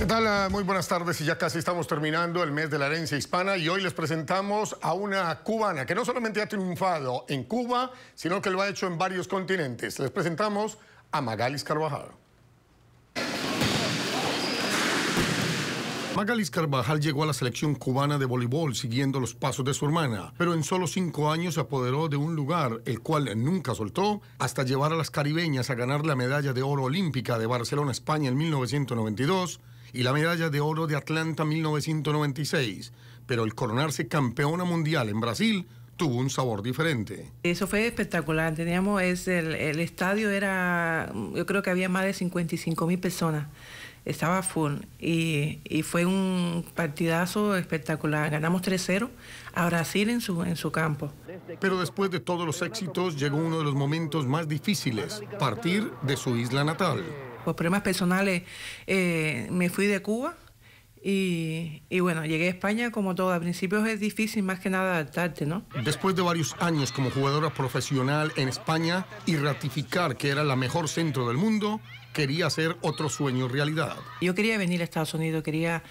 ¿Qué tal? Ah, muy buenas tardes y ya casi estamos terminando el mes de la herencia hispana y hoy les presentamos a una cubana que no solamente ha triunfado en Cuba, sino que lo ha hecho en varios continentes. Les presentamos a Magalis Carvajal. Magalis Carvajal llegó a la selección cubana de voleibol siguiendo los pasos de su hermana, pero en solo cinco años se apoderó de un lugar, el cual nunca soltó, hasta llevar a las caribeñas a ganar la medalla de oro olímpica de Barcelona, España en 1992 y la medalla de oro de Atlanta 1996, pero el coronarse campeona mundial en Brasil tuvo un sabor diferente. Eso fue espectacular. Teníamos es el, estadio era, yo creo que había más de 55 mil personas. Estaba full y, fue un partidazo espectacular. Ganamos 3-0 a Brasil en su, en su campo. Pero después de todos los éxitos llegó uno de los momentos más difíciles, partir de su isla natal por problemas personales eh, me fui de Cuba y, y, bueno, llegué a España como todo. a principios es difícil más que nada adaptarte, ¿no? Después de varios años como jugadora profesional en España y ratificar que era la mejor centro del mundo, quería hacer otro sueño realidad. Yo quería venir a Estados Unidos, quería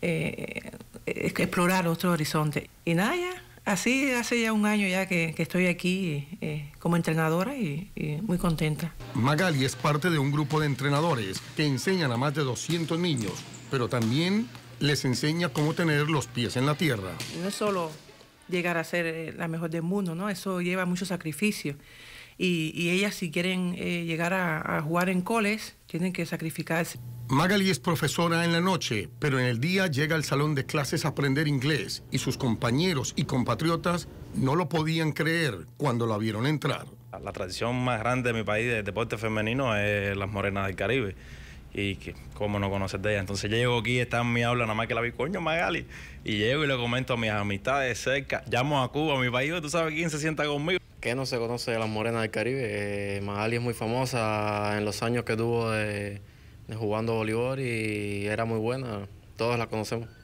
eh, explorar otro horizonte. Y nada, Así hace ya un año ya que, estoy aquí eh, como entrenadora y, muy contenta. Magali es parte de un grupo de entrenadores que enseñan a más de 200 niños, pero también les enseña cómo tener los pies en la tierra. No es solo llegar a ser eh, la mejor del mundo, ¿no? Eso lleva mucho sacrificio y, ellas si quieren eh, llegar a, jugar en coles tienen que sacrificarse. Magali es profesora en la noche, pero en el día llega al salón de clases a aprender inglés y sus compañeros y compatriotas no lo podían creer cuando la vieron entrar. La tradición más grande de mi país de deporte femenino es las morenas del Caribe y que, cómo no conocer de ella. Entonces yo llego aquí, está en mi aula, nada más que la vi, coño, Magali. Y llego y le comento a mis amistades cerca, llamo a Cuba, a mi país, tú sabes quién se sienta conmigo. ¿Qué no se conoce de las morenas del Caribe? Eh, Magali es muy famosa en los años que tuvo de, de jugando voleibol y era muy buena. Todos la conocemos.